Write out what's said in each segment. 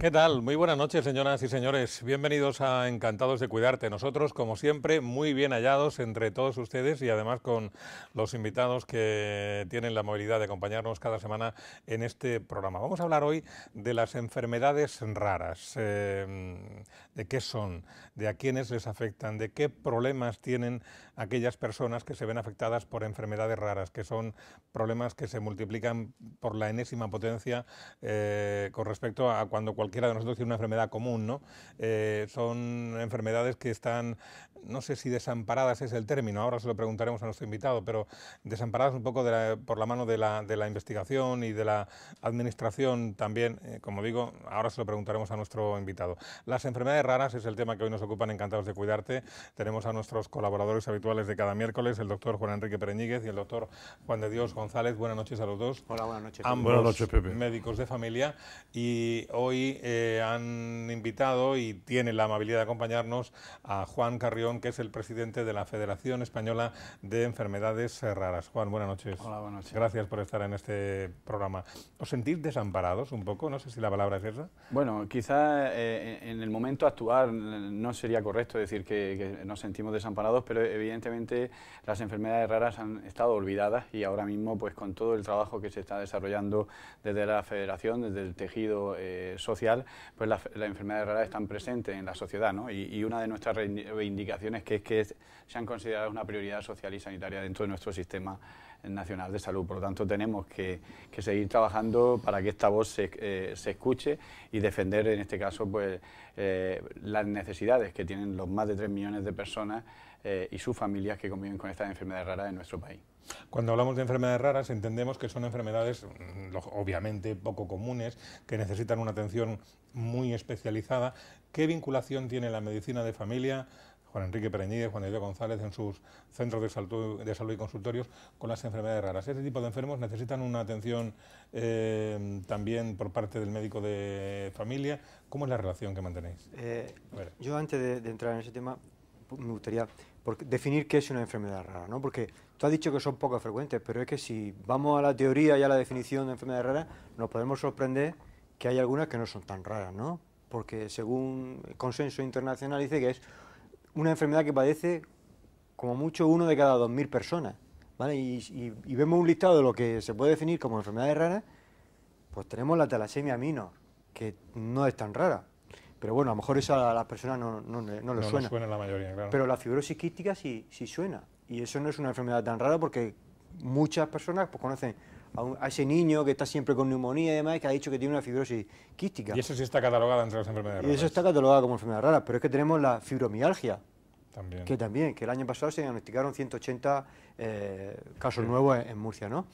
¿Qué tal? Muy buenas noches, señoras y señores. Bienvenidos a Encantados de Cuidarte. Nosotros, como siempre, muy bien hallados entre todos ustedes y además con los invitados que tienen la movilidad de acompañarnos cada semana en este programa. Vamos a hablar hoy de las enfermedades raras, eh, de qué son, de a quiénes les afectan, de qué problemas tienen aquellas personas que se ven afectadas por enfermedades raras, que son problemas que se multiplican por la enésima potencia eh, con respecto a cuando cualquiera de nosotros tiene una enfermedad común, ¿no? Eh, son enfermedades que están, no sé si desamparadas es el término, ahora se lo preguntaremos a nuestro invitado, pero desamparadas un poco por la mano de la, de la, investigación y de la administración también, eh, como digo, ahora se lo preguntaremos a nuestro invitado. Las enfermedades raras es el tema que hoy nos ocupan encantados de cuidarte. Tenemos a nuestros colaboradores habituales de cada miércoles, el doctor Juan Enrique Pereñíguez y el doctor Juan de Dios González. Buenas noches a los dos. Hola, buenas noches. Ambos buenas médicos de familia y hoy eh, han invitado y tienen la amabilidad de acompañarnos a Juan Carrión, que es el presidente de la Federación Española de Enfermedades Raras. Juan, buenas noches. Hola, buenas noches. Gracias por estar en este programa. ¿Os sentís desamparados un poco? No sé si la palabra es esa. Bueno, quizás eh, en el momento actual no sería correcto decir que, que nos sentimos desamparados, pero bien evidentemente las enfermedades raras han estado olvidadas y ahora mismo pues con todo el trabajo que se está desarrollando desde la federación, desde el tejido eh, social, pues las enfermedades raras están presentes en la sociedad y, una de nuestras reivindicaciones que es que se han considerado una prioridad social y sanitaria dentro de nuestro sistema nacional de salud. Por lo tanto, tenemos que, seguir trabajando para que esta voz se, eh, escuche y defender, en este caso, pues, eh, las necesidades que tienen los más de 3 millones de personas eh, y sus familias que conviven con estas enfermedades raras en nuestro país. Cuando hablamos de enfermedades raras entendemos que son enfermedades mm, obviamente poco comunes, que necesitan una atención muy especializada. ¿Qué vinculación tiene la medicina de familia, Juan Enrique Pereñide, Juan Diego González en sus centros de salud, de salud, y consultorios con las enfermedades raras? ¿Este tipo de enfermos necesitan una atención eh, también por parte del médico de familia? ¿Cómo es la relación que mantenéis? Eh, yo antes de entrar en ese tema me gustaría definir qué es una enfermedad rara, ¿no? Porque tú has dicho que son poco frecuentes, pero es que si vamos a la teoría y a la definición de enfermedades raras, nos podemos sorprender que hay algunas que no son tan raras, ¿no? Porque según el consenso internacional dice que es una enfermedad que padece como mucho uno de cada dos mil personas, Y, vemos un listado de lo que se puede definir como enfermedades raras, pues tenemos la talasemia amino, que no es tan rara, pero bueno, a lo mejor eso a las personas no, no, no, no les suena. No la mayoría, claro. Pero la fibrosis quística sí, sí suena. Y eso no es una enfermedad tan rara porque muchas personas pues, conocen a, ese niño que está siempre con neumonía y demás, que ha dicho que tiene una fibrosis quística. Y eso sí está catalogado entre las enfermedades raras. Y eso está catalogado como enfermedad rara, pero es que tenemos la fibromialgia. También. Que también, que el año pasado se diagnosticaron 180 eh, casos nuevos en, Murcia, ¿no?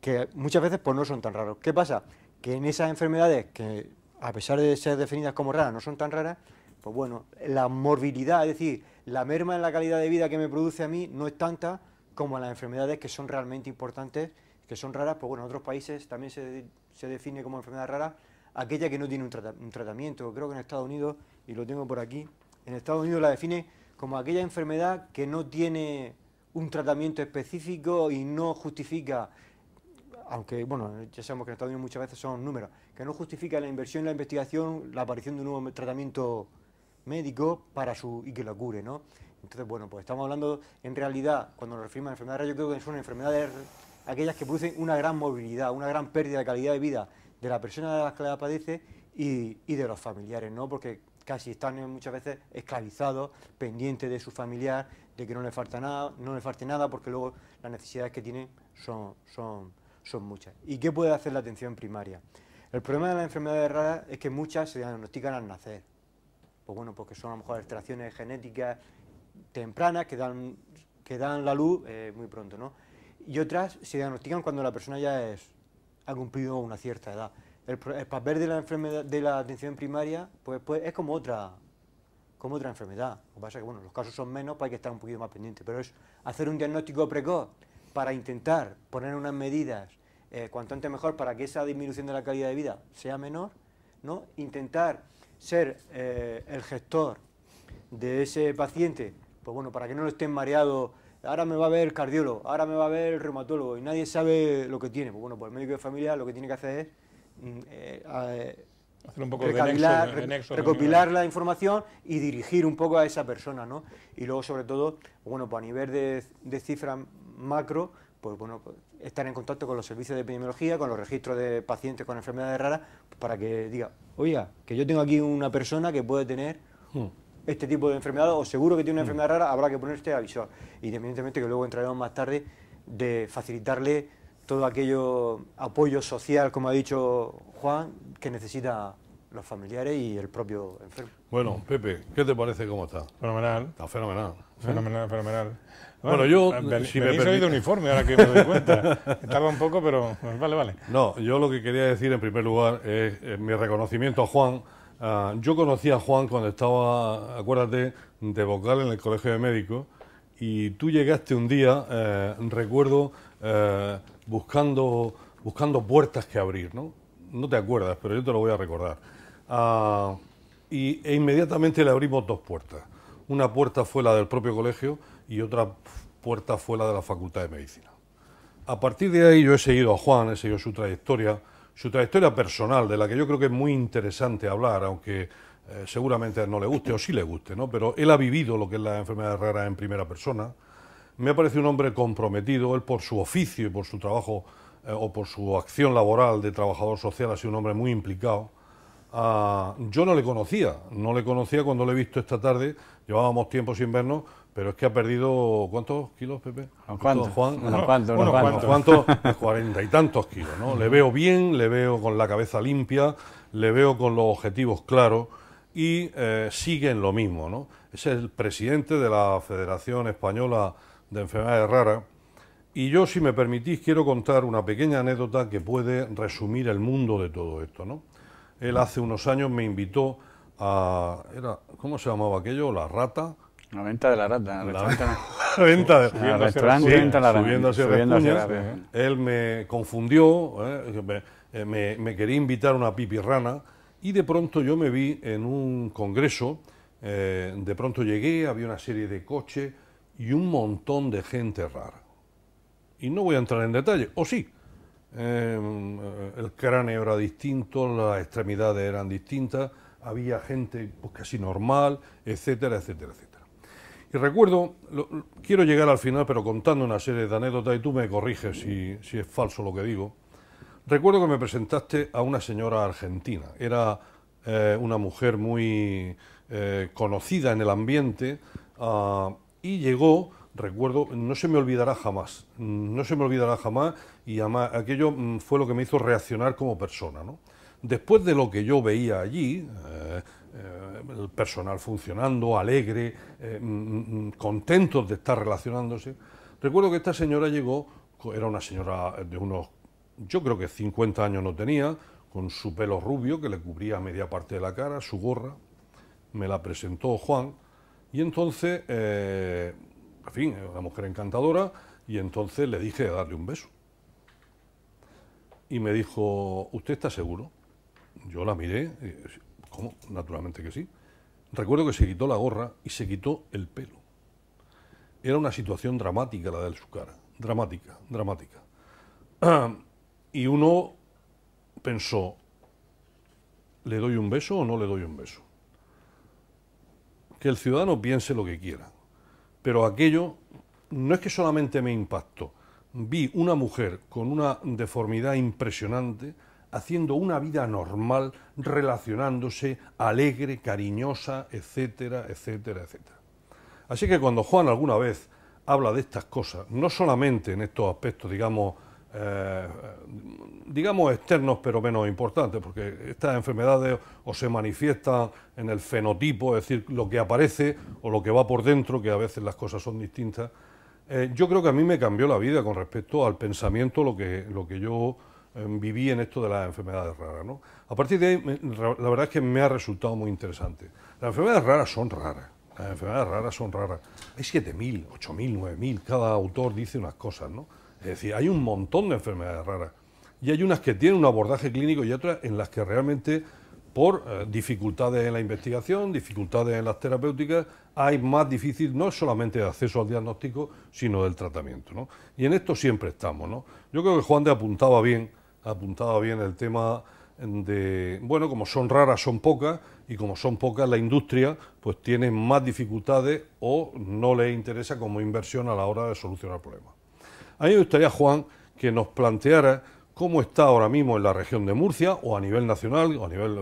Que muchas veces pues no son tan raros. ¿Qué pasa? Que en esas enfermedades que a pesar de ser definidas como raras, no son tan raras, pues bueno, la morbilidad, es decir, la merma en la calidad de vida que me produce a mí no es tanta como las enfermedades que son realmente importantes, que son raras, pues bueno, en otros países también se, define como enfermedad rara aquella que no tiene un tratamiento. Creo que en Estados Unidos, y lo tengo por aquí, en Estados Unidos la define como aquella enfermedad que no tiene un tratamiento específico y no justifica aunque bueno, ya sabemos que en Estados Unidos muchas veces son números, que no justifica la inversión en la investigación, la aparición de un nuevo tratamiento médico para su y que lo cure, ¿no? Entonces, bueno, pues estamos hablando en realidad, cuando nos referimos a enfermedades, yo creo que son enfermedades aquellas que producen una gran movilidad, una gran pérdida de calidad de vida de la persona de la que la padece y, de los familiares, ¿no? Porque casi están muchas veces esclavizados, pendientes de su familiar, de que no le falta nada, no le falte nada, porque luego las necesidades que tienen son, son, son muchas. ¿Y qué puede hacer la atención primaria? El problema de las enfermedades raras es que muchas se diagnostican al nacer. Pues bueno, porque son a lo mejor alteraciones genéticas tempranas que dan, que dan la luz eh, muy pronto, ¿no? Y otras se diagnostican cuando la persona ya es, ha cumplido una cierta edad. El, papel de la, enfermedad, de la atención primaria pues, pues, es como otra, como otra enfermedad. Lo que pasa es que bueno, los casos son menos, pues hay que estar un poquito más pendiente, pero es hacer un diagnóstico precoz para intentar poner unas medidas eh, cuanto antes mejor para que esa disminución de la calidad de vida sea menor, ¿no? intentar ser eh, el gestor de ese paciente, pues bueno, para que no lo estén mareado, ahora me va a ver el cardiólogo, ahora me va a ver el reumatólogo y nadie sabe lo que tiene, pues bueno, pues el médico de familia lo que tiene que hacer es recopilar la información y dirigir un poco a esa persona, ¿no? Y luego, sobre todo, pues bueno, pues a nivel de, de macro, pues bueno, pues, estar en contacto con los servicios de epidemiología, con los registros de pacientes con enfermedades raras, para que diga, oiga, que yo tengo aquí una persona que puede tener hmm. este tipo de enfermedad, o seguro que tiene una hmm. enfermedad rara, habrá que ponerse a avisar. Y evidentemente que luego entraremos más tarde de facilitarle todo aquello apoyo social, como ha dicho Juan, que necesita los familiares y el propio enfermo. Bueno, Pepe, ¿qué te parece cómo está? Fenomenal. Está fenomenal. Fenomenal, fenomenal. Bueno, yo. Me, si me, de uniforme, ahora que me doy cuenta. Tarda un poco, pero. Pues, vale, vale. No, yo lo que quería decir en primer lugar es, eh, mi reconocimiento a Juan. Ah, yo conocí a Juan cuando estaba, acuérdate, de vocal en el colegio de médicos. Y tú llegaste un día, eh, recuerdo, eh, buscando, buscando puertas que abrir, ¿no? No te acuerdas, pero yo te lo voy a recordar. Ah, y, e inmediatamente le abrimos dos puertas. Una puerta fue la del propio colegio y otra puerta fue la de la Facultad de Medicina. A partir de ahí yo he seguido a Juan, he seguido su trayectoria, su trayectoria personal, de la que yo creo que es muy interesante hablar, aunque eh, seguramente no le guste o sí le guste, ¿no? Pero él ha vivido lo que es la enfermedad rara en primera persona. Me ha parecido un hombre comprometido, él por su oficio y por su trabajo eh, o por su acción laboral de trabajador social ha sido un hombre muy implicado. Ah, yo no le conocía, no le conocía cuando le he visto esta tarde, llevábamos tiempo sin vernos, pero es que ha perdido, ¿cuántos kilos, Pepe? ¿Cuántos? Juan, no, ¿cuántos, bueno, ¿cuántos? Cuarenta y tantos kilos, ¿no? Le veo bien, le veo con la cabeza limpia, le veo con los objetivos claros y eh, sigue en lo mismo, ¿no? Es el presidente de la Federación Española de Enfermedades Raras y yo, si me permitís, quiero contar una pequeña anécdota que puede resumir el mundo de todo esto, ¿no? Él hace unos años me invitó a... Era, ¿Cómo se llamaba aquello? La rata la venta de la rata. La, la venta de la Subiendo, la subiendo hacia Él me confundió, ¿eh? Eh, me, quería invitar a una pipirrana y de pronto yo me vi en un congreso, eh, de pronto llegué, había una serie de coches y un montón de gente rara. Y no voy a entrar en detalle, o sí, el cráneo era distinto, las extremidades eran distintas, había gente pues, casi normal, etcétera, etcétera, etcétera. Y recuerdo, quiero llegar al final, pero contando una serie de anécdotas, y tú me corriges si, es falso lo que digo. Recuerdo que me presentaste a una señora argentina. Era eh, una mujer muy eh, conocida en el ambiente ah, y llegó, recuerdo, no se me olvidará jamás, no se me olvidará jamás y aquello mm, fue lo que me hizo reaccionar como persona. ¿no? después de lo que yo veía allí, eh, eh, el personal funcionando, alegre, eh, mm, mm, mm, contentos de estar relacionándose, recuerdo que esta señora llegó, era una señora de unos, yo creo que 50 años no tenía, con su pelo rubio que le cubría media parte de la cara, su gorra, me la presentó Juan, y entonces, en fin, una mujer encantadora, y entonces le dije darle un beso. Y me dijo, ¿usted está seguro? Yo la miré, eh, como Naturalmente que sí. Recuerdo que se quitó la gorra y se quitó el pelo. Era una situación dramática la de su cara, dramática, dramática. Y uno pensó, ¿le doy un beso o no le doy un beso? Que el ciudadano piense lo que quiera. Pero aquello no es que solamente me impactó. Vi una mujer con una deformidad impresionante, haciendo una vida normal, relacionándose, alegre, cariñosa, etcétera, etcétera, etcétera. Así que cuando Juan alguna vez habla de estas cosas, no solamente en estos aspectos, digamos, eh, digamos externos, pero menos importantes, porque estas enfermedades o se manifiestan en el fenotipo, es decir, lo que aparece o lo que va por dentro, que a veces las cosas son distintas. Eh, yo creo que a mí me cambió la vida con respecto al pensamiento, lo que, lo que yo Em, viví en esto de las enfermedades raras. ¿no? A partir de ahí, la verdad es que me ha resultado muy interesante. Las enfermedades raras son raras. Las enfermedades raras son raras. Hay 7.000, 8.000, 9.000. Cada autor dice unas cosas, ¿no? Es decir, hay un montón de enfermedades raras. Y hay unas que tienen un abordaje clínico y otras en las que realmente, por eh, dificultades en la investigación, dificultades en las terapéuticas, hay más difícil no solamente de acceso al diagnóstico, sino del tratamiento. ¿no? Y en esto siempre estamos. ¿no? Yo creo que Juan de apuntaba bien apuntaba bien el tema de, bueno, como son raras, son pocas, y como son pocas, la industria pues tiene más dificultades o no le interesa como inversión a la hora de solucionar problemas. A mí me gustaría, Juan, que nos planteara cómo está ahora mismo en la región de Murcia o a nivel nacional, o a nivel,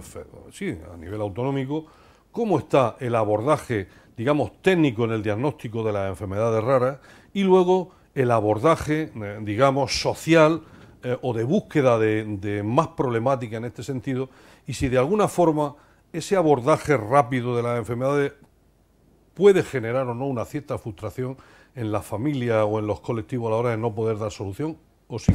sí, a nivel autonómico, cómo está el abordaje, digamos, técnico en el diagnóstico de las enfermedades raras y luego el abordaje, eh, digamos, social eh, o de búsqueda de, más problemática en este sentido y si de alguna forma ese abordaje rápido de las enfermedades puede generar o no una cierta frustración en la familia o en los colectivos a la hora de no poder dar solución o sí.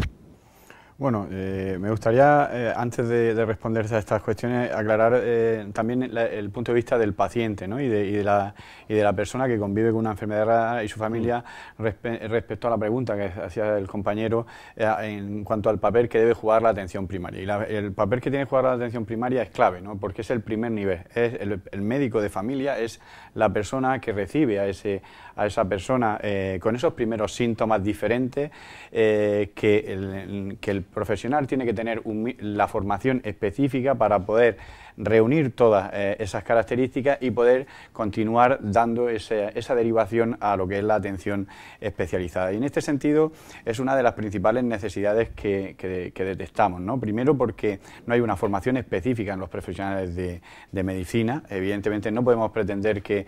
Bueno, eh, me gustaría, eh, antes de, de, responder a estas cuestiones, aclarar eh, también el punto de vista del paciente ¿no? y, de, y, de la, y, de, la, persona que convive con una enfermedad y su familia mm. respecto a la pregunta que hacía el compañero en cuanto al papel que debe jugar la atención primaria. Y el papel que tiene que jugar la atención primaria es clave, ¿no? porque es el primer nivel. Es el, médico de familia es la persona que recibe a, ese, a esa persona con esos primeros síntomas diferentes que el, que el profesional tiene que tener la formación específica para poder reunir todas eh, esas características y poder continuar dando esa, derivación a lo que es la atención especializada. Y en este sentido es una de las principales necesidades que, detectamos. ¿no? Primero porque no hay una formación específica en los profesionales de, medicina. Evidentemente no podemos pretender que,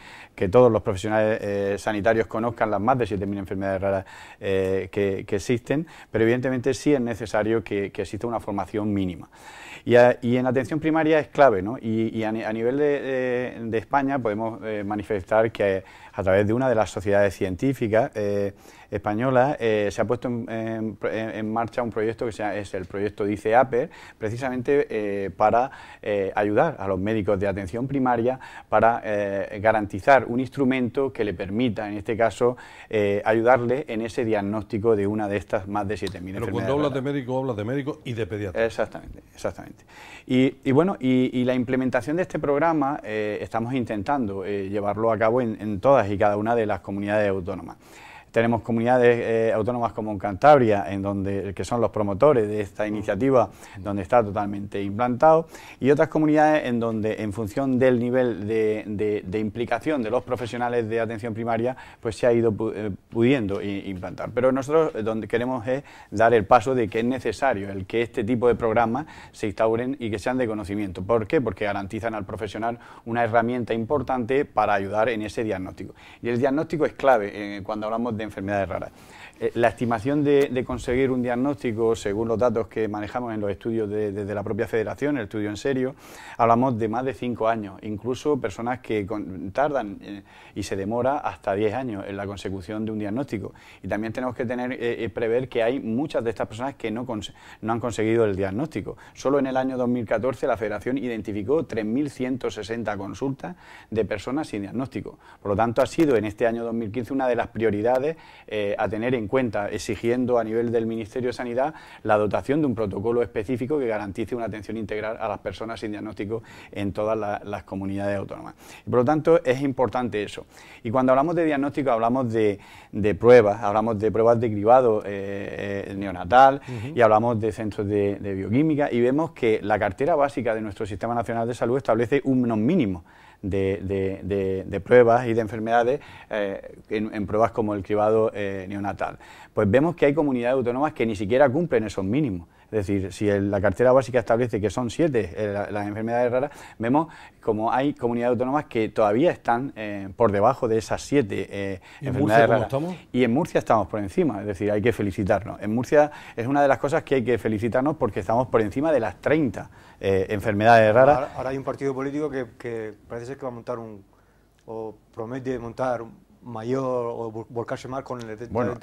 todos los profesionales eh, sanitarios conozcan las más de 7.000 enfermedades raras eh, que, existen, pero evidentemente sí es necesario que exista una formación mínima. Y, en y, en atención primaria es clave, ¿no? Y, a, nivel de, España podemos eh, manifestar que a través de una de las sociedades científicas eh, españolas, eh, se ha puesto en, marcha un proyecto que sea, es el proyecto DICE APER, precisamente eh, para ayudar a los médicos de atención primaria para garantizar un instrumento que le permita, en este caso, ayudarle en ese diagnóstico de una de estas más de 7.000 enfermedades. Pero cuando hablas de médico, hablas de médico y de pediatra. Exactamente, exactamente. Y, bueno, y, la implementación de este programa estamos intentando llevarlo a cabo en, en todas y cada una de las comunidades autónomas. Tenemos comunidades eh, autónomas como en Cantabria, en donde, que son los promotores de esta mm. iniciativa, donde está totalmente implantado, y otras comunidades en donde, en función del nivel de, implicación de los profesionales de atención primaria, pues se ha ido eh, pudiendo implantar. Pero nosotros eh, donde queremos es dar el paso de que es necesario el que este tipo de programas se instauren y que sean de conocimiento. ¿Por qué? Porque garantizan al profesional una herramienta importante para ayudar en ese diagnóstico. Y el diagnóstico es clave cuando hablamos de enfermedades raras. Eh, la estimación de, conseguir un diagnóstico, según los datos que manejamos en los estudios desde de, la propia federación, el estudio en serio, hablamos de más de cinco años, incluso personas que tardan eh, y se demora hasta diez años en la consecución de un diagnóstico. Y también tenemos que tener, eh, prever que hay muchas de estas personas que no han conseguido el diagnóstico. Solo en el año 2014 la federación identificó 3.160 consultas de personas sin diagnóstico. Por lo tanto, ha sido en este año 2015 una de las prioridades eh, a tener en cuenta, exigiendo a nivel del Ministerio de Sanidad la dotación de un protocolo específico que garantice una atención integral a las personas sin diagnóstico en todas las comunidades autónomas. por lo tanto, es importante eso. Y cuando hablamos de diagnóstico, hablamos de, pruebas, hablamos de pruebas de cribado eh, eh, neonatal y hablamos de centros de, bioquímica y vemos que la cartera básica de nuestro Sistema Nacional de Salud establece un mínimo de, pruebas y de enfermedades eh, en, pruebas como el cribado eh, neonatal. Pues vemos que hay comunidades autónomas que ni siquiera cumplen esos mínimos. Es decir, si la cartera básica establece que son siete eh, las enfermedades raras, vemos como hay comunidades autónomas que todavía están eh, por debajo de esas siete eh, enfermedades raras. Y en Murcia estamos por encima, es decir, hay que felicitarnos. En Murcia es una de las cosas que hay que felicitarnos porque estamos por encima de las 30 enfermedades raras. Ahora, hay un partido político que, que parece ser que va a montar un, o promete montar un mayor o volcarse más con la, de la,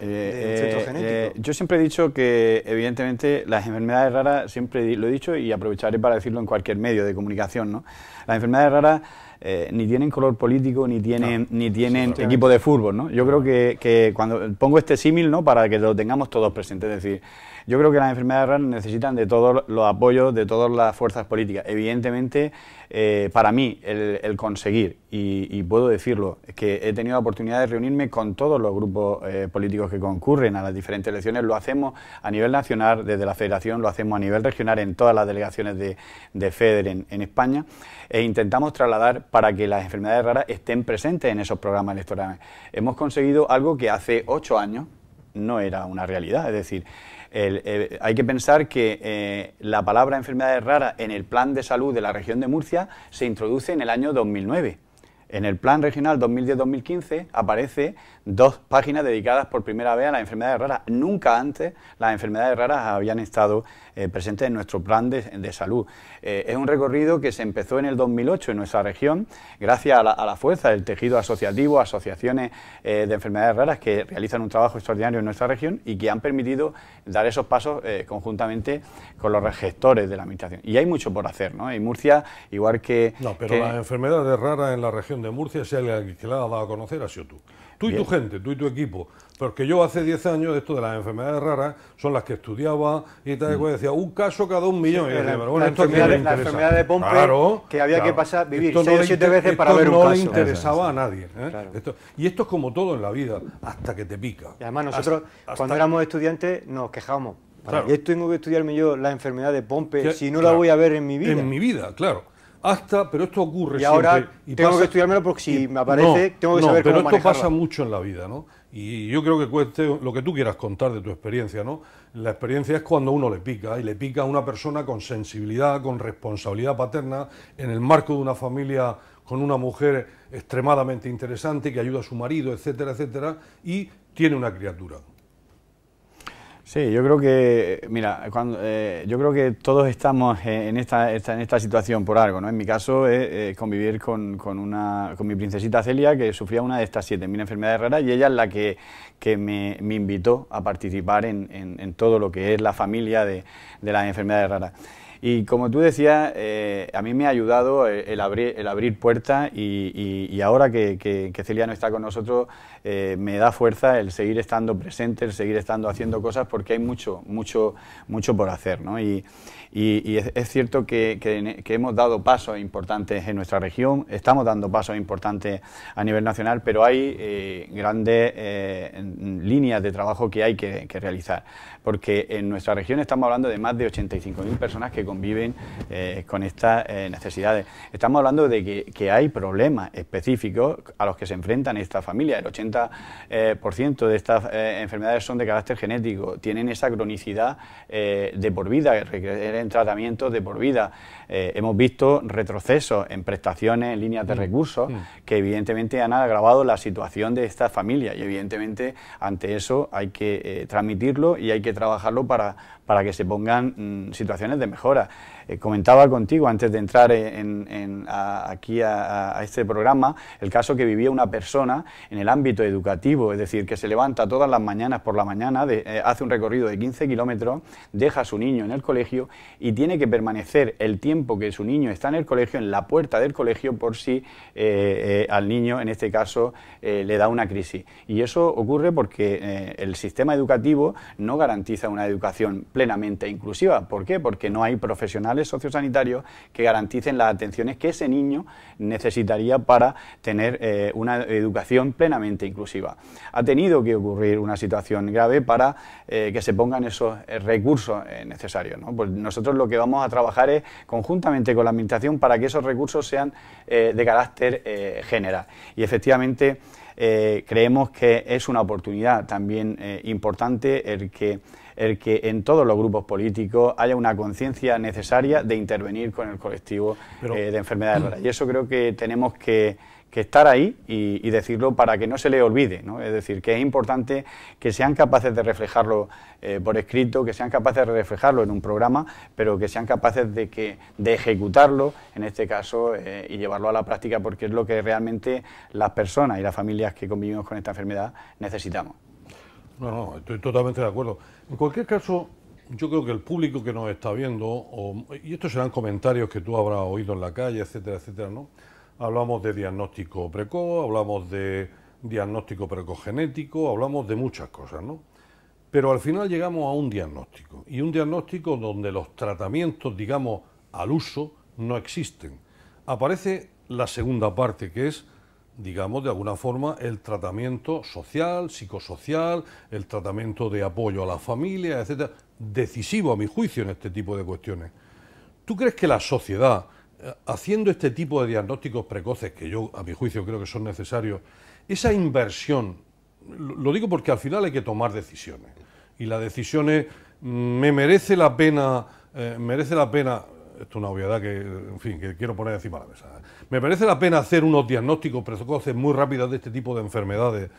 eh, del eh, genético? Eh, yo siempre he dicho que, evidentemente, las enfermedades raras, siempre lo he dicho y aprovecharé para decirlo en cualquier medio de comunicación, ¿no? Las enfermedades raras ni tienen color político, ni tienen, ni tienen equipo de fútbol, ¿no? Yo creo que, que cuando pongo este símil, ¿no? Para que lo tengamos todos presentes, es decir, yo creo que las enfermedades raras necesitan de todos los apoyos de todas las fuerzas políticas. Evidentemente, eh, para mí el, conseguir, y, puedo decirlo, es que he tenido la oportunidad de reunirme con todos los grupos eh, políticos que concurren a las diferentes elecciones, lo hacemos a nivel nacional, desde la federación, lo hacemos a nivel regional en todas las delegaciones de, FEDER en, en, España, e intentamos trasladar para que las enfermedades raras estén presentes en esos programas electorales. Hemos conseguido algo que hace ocho años no era una realidad, es decir, eh, hay que pensar que eh, la palabra enfermedades raras en el plan de salud de la región de Murcia se introduce en el año 2009. En el plan regional 2010-2015 aparece dos páginas dedicadas por primera vez a las enfermedades raras. Nunca antes las enfermedades raras habían estado eh, presentes en nuestro plan de salud. Eh, es un recorrido que se empezó en el 2008 en nuestra región, gracias a la, fuerza del tejido asociativo, asociaciones eh, de enfermedades raras que realizan un trabajo extraordinario en nuestra región y que han permitido dar esos pasos eh, conjuntamente con los gestores de la administración. Y hay mucho por hacer, ¿no? En Murcia, igual que... No, pero las enfermedades raras en la región de Murcia, si alguien ha dado a conocer, ha sido tú tú y tu gente, tú y tu equipo. Porque yo hace 10 años, esto de las enfermedades raras, son las que estudiaba y tal, mm. decía, un caso cada un millón. y bueno, la enfermedad, de Pompe, que había que pasar, vivir 6 o 7 veces para ver un no caso. no le interesaba a nadie. ¿eh? Esto, y esto es como todo en la vida, hasta que te pica. Y además nosotros, cuando éramos estudiantes, nos quejábamos. y esto tengo que estudiarme yo la enfermedad de Pompe, si no la voy a ver en mi vida. En mi vida, claro hasta, pero esto ocurre y Ahora y tengo que estudiármelo porque si me aparece, tengo que saber saber pero No, Pero esto pasa mucho en la vida, ¿no? Y yo creo que cueste lo que tú quieras contar de tu experiencia, ¿no? La experiencia es cuando uno le pica, y le pica a una persona con sensibilidad, con responsabilidad paterna, en el marco de una familia con una mujer extremadamente interesante que ayuda a su marido, etcétera, etcétera, y tiene una criatura. Sí, yo creo que, mira, cuando, eh, yo creo que todos estamos en esta, situación por algo, ¿no? En mi caso es, eh, eh, convivir con, con, mi princesita Celia, que sufría una de estas siete mil enfermedades raras, y ella es la que, me, invitó a participar en, todo lo que es la familia de las enfermedades raras. Y como tú decías, eh, a mí me ha ayudado el, abrir, el abrir puertas y, ahora que, que, no está con nosotros, eh, me da fuerza el seguir estando presente, el seguir estando haciendo cosas porque hay mucho, mucho, mucho por hacer. ¿no? Y, y, es, cierto que, hemos dado pasos importantes en nuestra región, estamos dando pasos importantes a nivel nacional, pero hay eh, grandes eh, líneas de trabajo que hay que, realizar, porque en nuestra región estamos hablando de más de 85.000 personas que conviven eh, con estas necesidades. Estamos hablando de que, hay problemas específicos a los que se enfrentan estas familias. El 80% de estas enfermedades son de carácter genético, tienen esa cronicidad de por vida, que en tratamientos de por vida. Eh, hemos visto retrocesos en prestaciones, en líneas de mm. recursos, mm. que evidentemente han agravado la situación de estas familias y evidentemente ante eso hay que eh, transmitirlo y hay que trabajarlo para, para que se pongan mm, situaciones de mejora. Eh, comentaba contigo antes de entrar en, aquí a, este programa el caso que vivía una persona en el ámbito educativo, es decir, que se levanta todas las mañanas por la mañana, eh, hace un recorrido de 15 kilómetros, deja a su niño en el colegio y tiene que permanecer el tiempo que su niño está en el colegio, en la puerta del colegio, por si eh, al niño, en este caso, le da una crisis. Y eso ocurre porque el sistema educativo no garantiza una educación plenamente inclusiva. ¿Por qué? Porque no hay profesionales sociosanitarios que garanticen las atenciones que ese niño necesitaría para tener eh, una educación plenamente inclusiva. Ha tenido que ocurrir una situación grave para eh, que se pongan esos eh, recursos necesarios. Pues nosotros lo que vamos a trabajar es conjuntamente con la Administración para que esos recursos sean de carácter general. Y efectivamente creemos que es una oportunidad también importante el que el que en todos los grupos políticos haya una conciencia necesaria de intervenir con el colectivo eh, de enfermedades raras. Y eso creo que tenemos que, estar ahí y, decirlo para que no se le olvide. Es decir, que es importante que sean capaces de reflejarlo eh, por escrito, que sean capaces de reflejarlo en un programa, pero que sean capaces de, que, de ejecutarlo, en este caso, eh, y llevarlo a la práctica, porque es lo que realmente las personas y las familias que convivimos con esta enfermedad necesitamos. No, no, estoy totalmente de acuerdo. En cualquier caso, yo creo que el público que nos está viendo, y estos serán comentarios que tú habrás oído en la calle, etcétera, etcétera, ¿no? Hablamos de diagnóstico precoz, hablamos de diagnóstico precogenético, hablamos de muchas cosas, ¿no? Pero al final llegamos a un diagnóstico, y un diagnóstico donde los tratamientos, digamos, al uso, no existen. Aparece la segunda parte, que es digamos, de alguna forma, el tratamiento social, psicosocial, el tratamiento de apoyo a la familia, etcétera, decisivo a mi juicio en este tipo de cuestiones. ¿Tú crees que la sociedad, eh, haciendo este tipo de diagnósticos precoces, que yo a mi juicio creo que son necesarios, esa inversión, lo digo porque al final hay que tomar decisiones, y las decisiones, mm, me merece la pena, eh, merece la pena, esto es una obviedad que, en fin, que quiero poner encima de la mesa, ¿eh? Me parece la pena hacer unos diagnósticos precoces muy rápidos de este tipo de enfermedades,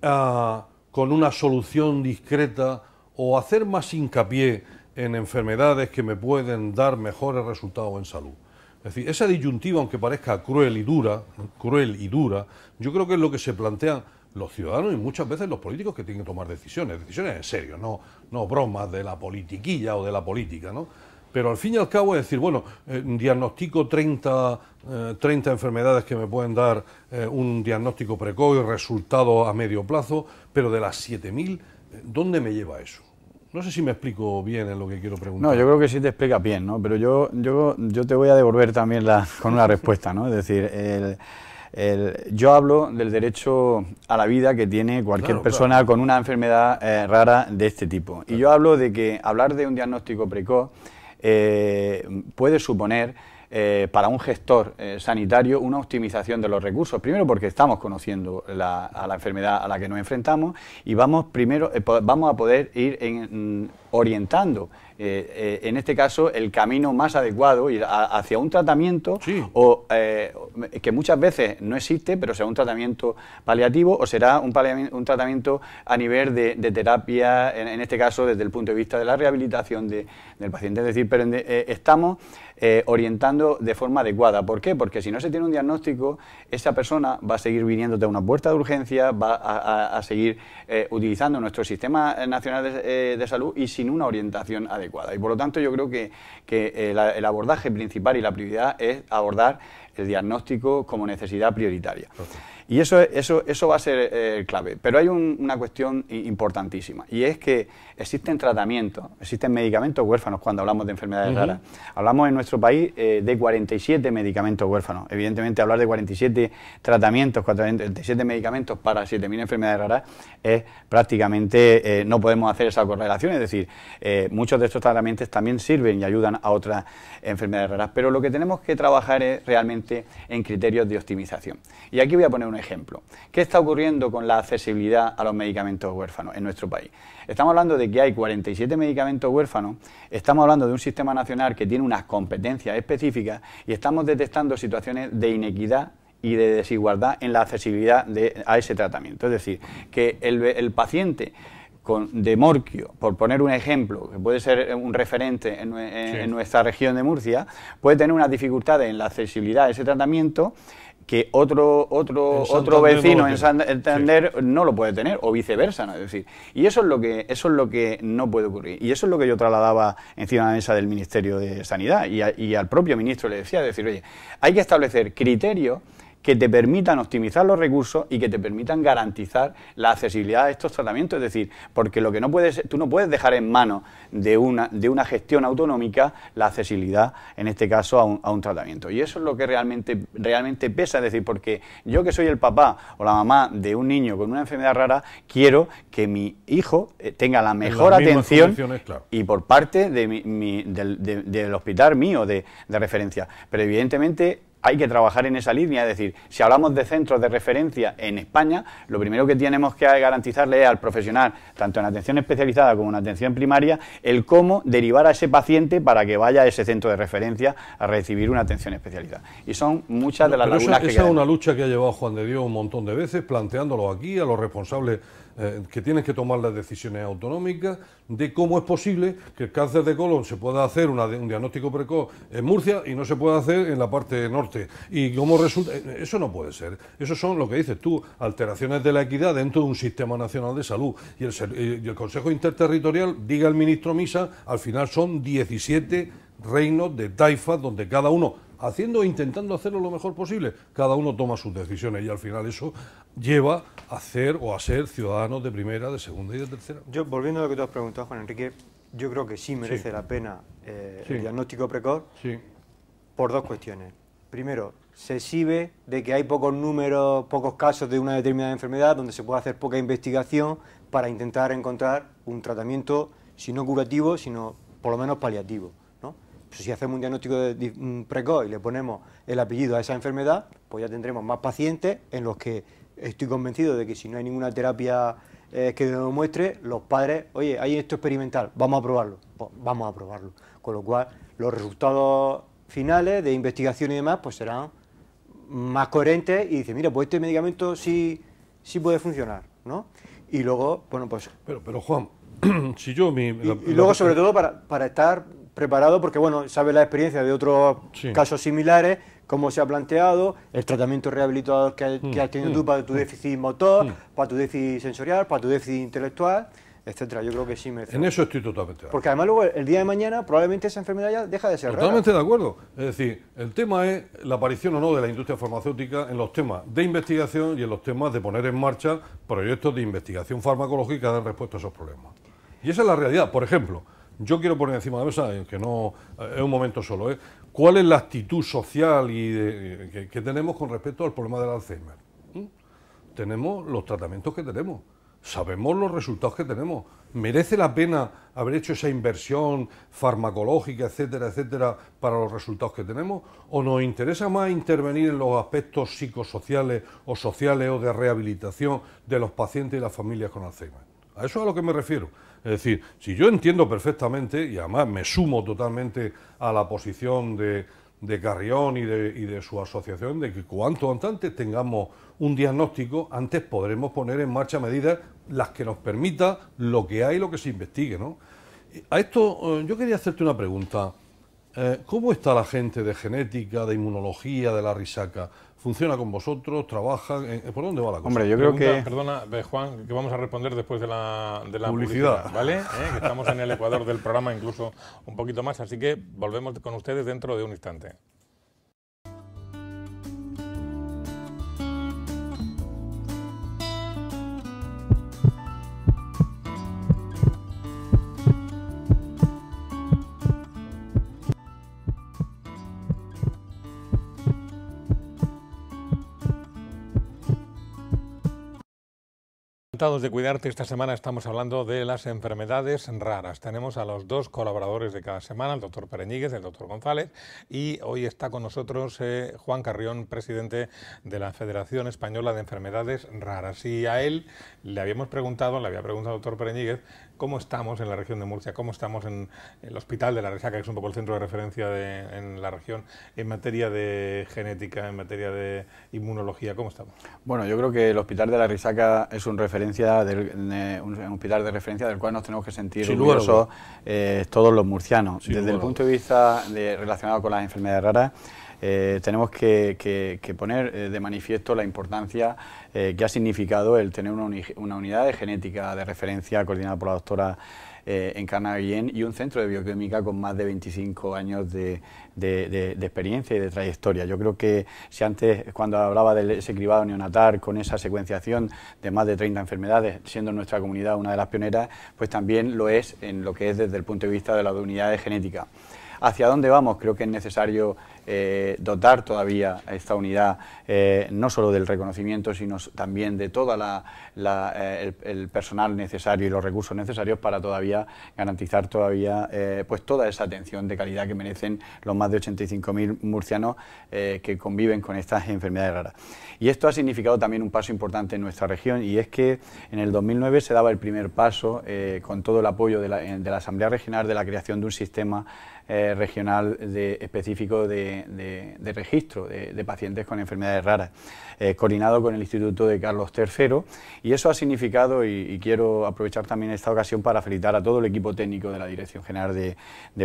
ah, con una solución discreta o hacer más hincapié en enfermedades que me pueden dar mejores resultados en salud. Es decir, esa disyuntiva, aunque parezca cruel y dura, cruel y dura, yo creo que es lo que se plantean los ciudadanos y muchas veces los políticos que tienen que tomar decisiones, decisiones en serio, no, no bromas de la politiquilla o de la política, ¿no? Pero al fin y al cabo es decir, bueno, diagnostico 30, 30 enfermedades que me pueden dar eh, un diagnóstico precoz y resultado a medio plazo, pero de las 7.000, eh, ¿dónde me lleva eso? No sé si me explico bien en lo que quiero preguntar. No, yo creo que sí te explica bien, ¿no? Pero yo, yo, te voy a devolver también con una respuesta, ¿no? Es decir, yo hablo del derecho a la vida que tiene cualquier persona con una enfermedad eh, rara de este tipo. Y yo hablo de que hablar de un diagnóstico precoz eh, puede suponer eh, para un gestor eh, sanitario una optimización de los recursos. Primero porque estamos conociendo la, a la enfermedad a la que nos enfrentamos y vamos, primero, vamos a poder ir en, orientando, eh, eh, en este caso, el camino más adecuado hacia un tratamiento o, eh, que muchas veces no existe, pero será un tratamiento paliativo o será un, un tratamiento a nivel de, terapia, en, este caso, desde el punto de vista de la rehabilitación del paciente. Es decir, estamos orientando de forma adecuada. ¿Por qué? Porque si no se tiene un diagnóstico, esa persona va a seguir viniéndote a una puerta de urgencia, va a, seguir utilizando nuestro Sistema Nacional de, Salud y sin una orientación adecuada. Y por lo tanto yo creo que, eh, el, abordaje principal y la prioridad es abordar el diagnóstico como necesidad prioritaria. Y eso, eso, eso va a ser eh, clave. Pero hay una cuestión importantísima y es que Existen tratamientos, existen medicamentos huérfanos cuando hablamos de enfermedades raras. Hablamos en nuestro país eh, de 47 medicamentos huérfanos. Evidentemente, hablar de 47 tratamientos, 47 medicamentos para 7.000 enfermedades raras es prácticamente, eh, no podemos hacer esa correlación. Es decir, eh, muchos de estos tratamientos también sirven y ayudan a otras enfermedades raras. Pero lo que tenemos que trabajar es realmente en criterios de optimización. Y aquí voy a poner un ejemplo. ¿Qué está ocurriendo con la accesibilidad a los medicamentos huérfanos en nuestro país? Estamos hablando de que hay 47 medicamentos huérfanos, estamos hablando de un sistema nacional que tiene unas competencias específicas y estamos detectando situaciones de inequidad y de desigualdad en la accesibilidad a ese tratamiento. Es decir, que el, paciente de Morquio, por poner un ejemplo, que puede ser un referente en, en nuestra región de Murcia, puede tener unas dificultades en la accesibilidad a ese tratamiento que otro, otro, otro vecino en Santander no lo puede tener, o viceversa, ¿no? Es decir, y eso es lo que, eso es lo que no puede ocurrir. Y eso es lo que yo trasladaba encima de la mesa del Ministerio de Sanidad y, y al propio ministro le decía, decir, oye, hay que establecer criterios que te permitan optimizar los recursos y que te permitan garantizar la accesibilidad de estos tratamientos. Es decir, porque lo que no puedes, tú no puedes dejar en manos de una, de una gestión autonómica la accesibilidad, en este caso, a un, tratamiento. Y eso es lo que realmente, realmente pesa. Es decir, porque yo que soy el papá o la mamá de un niño con una enfermedad rara, quiero que mi hijo eh, tenga la mejor atención y por parte de mi, del, del, hospital mío de, de referencia. Pero evidentemente hay que trabajar en esa línea, es decir, si hablamos de centros de referencia en España, lo primero que tenemos que garantizarle al profesional, tanto en atención especializada como en atención primaria, el cómo derivar a ese paciente para que vaya a ese centro de referencia a recibir una atención especializada. Y son muchas de las luchas que esa es una lucha que ha llevado Juan de Dios un montón de veces, planteándolo aquí a los responsables eh, que tienen que tomar las decisiones autonómicas de cómo es posible que el cáncer de colon se pueda hacer un diagnóstico precoz en Murcia y no se pueda hacer en la parte norte. Y cómo resulta. Eh, eh, eso no puede ser. Eso son lo que dices tú, alteraciones de la equidad dentro de un sistema nacional de salud. Y el, Consejo Interterritorial, diga el ministro Misa, al final son 17 reinos de Taifa donde cada uno haciendo e intentando hacerlo lo mejor posible. Cada uno toma sus decisiones y al final eso lleva a ser o a ser ciudadanos de primera, de segunda y de tercera. volviendo a lo que tú has preguntado, Juan Enrique, yo creo que sí merece la pena eh, el diagnóstico precoz por dos cuestiones. Primero, se exhibe de que hay pocos números, pocos casos de una determinada enfermedad donde se puede hacer poca investigación para intentar encontrar un tratamiento, si no curativo, sino por lo menos paliativo si hacemos un diagnóstico mm, precoz y le ponemos el apellido a esa enfermedad, pues ya tendremos más pacientes en los que estoy convencido de que si no hay ninguna terapia eh, que demuestre, los padres, oye, hay esto experimental, vamos a probarlo. Pues vamos a probarlo. Con lo cual, los resultados finales de investigación y demás, pues serán más coherentes y dice, mira, pues este medicamento sí, sí puede funcionar, ¿no? Y luego, bueno, pues... Pero, pero Juan, si yo... Mi, y, luego, sobre todo, para, para estar preparado porque, bueno, sabe la experiencia de otros casos similares, cómo se ha planteado, el tratamiento rehabilitador que, mm. has tenido tú mm. para tu déficit motor, mm. para tu déficit sensorial, para tu déficit intelectual, etcétera. Yo creo que sí me... En eso estoy totalmente de Porque además luego el día de mañana probablemente esa enfermedad ya deja de ser Totalmente de acuerdo. Es decir, el tema es la aparición o no de la industria farmacéutica en los temas de investigación y en los temas de poner en marcha proyectos de investigación farmacológica que respuesta a esos problemas. Y esa es la realidad. Por ejemplo, yo quiero poner encima de la mesa, eh, que no eh, es un momento solo, ¿eh? ¿cuál es la actitud social y eh, que, tenemos con respecto al problema del Alzheimer? ¿Mm? Tenemos los tratamientos que tenemos, sabemos los resultados que tenemos. ¿Merece la pena haber hecho esa inversión farmacológica, etcétera, etcétera, para los resultados que tenemos? ¿O nos interesa más intervenir en los aspectos psicosociales o sociales o de rehabilitación de los pacientes y las familias con Alzheimer? A eso es a lo que me refiero. Es decir, si yo entiendo perfectamente, y además me sumo totalmente a la posición de, de Carrión y de, su asociación, de que cuanto antes tengamos un diagnóstico, antes podremos poner en marcha medidas las que nos permita lo que hay y lo que se investigue. ¿no? A esto eh, yo quería hacerte una pregunta. Eh, ¿Cómo está la gente de genética, de inmunología, de la risaca? ¿Funciona con vosotros? trabaja. Eh, eh, ¿Por dónde va la cosa? Hombre, yo creo que... Perdona, Juan, que vamos a responder después de la, publicidad. ¿Vale? estamos en el ecuador del programa incluso un poquito más, así que volvemos con ustedes dentro de un instante. Encantados de cuidarte, esta semana estamos hablando de las enfermedades raras. Tenemos a los dos colaboradores de cada semana, el doctor Pereñíguez, el doctor González, y hoy está con nosotros eh, Juan Carrión, presidente de la Federación Española de Enfermedades Raras. Y a él le habíamos preguntado, le había preguntado al doctor Pereñíguez, cómo estamos en la región de Murcia, cómo estamos en el Hospital de la Risaca, que es un poco el centro de referencia en la región, en materia de genética, en materia de inmunología, cómo estamos. Bueno, yo creo que el Hospital de la Risaca es un, referencia un hospital de referencia del cual nos tenemos que sentir orgullosos eh, todos los murcianos. Desde el punto de vista relacionado con las enfermedades raras, eh, tenemos que, poner eh, de manifiesto la importancia eh, que ha significado el tener una, unidad de genética de referencia coordinada por la doctora Encarna Guillén y un centro de bioquímica con más de 25 años de, experiencia y de trayectoria. Yo creo que si antes, cuando hablaba de ese cribado neonatal con esa secuenciación de más de 30 enfermedades, siendo nuestra comunidad una de las pioneras, pues también lo es en lo que es desde el punto de vista de la unidad de genética hacia dónde vamos, creo que es necesario eh, dotar todavía a esta unidad eh, no solo del reconocimiento, sino también de todo eh, el, personal necesario y los recursos necesarios para todavía garantizar todavía pues toda esa atención de calidad que merecen los más de 85.000 murcianos que conviven con estas enfermedades raras. Y esto ha significado también un paso importante en nuestra región y es que en el 2009 se daba el primer paso con todo el apoyo de la Asamblea Regional de la creación de un sistema eh, regional de, específico de, registro de, pacientes con enfermedades raras, eh, coordinado con el Instituto de Carlos III. Y eso ha significado, y, y, quiero aprovechar también esta ocasión para felicitar a todo el equipo técnico de la Dirección General de,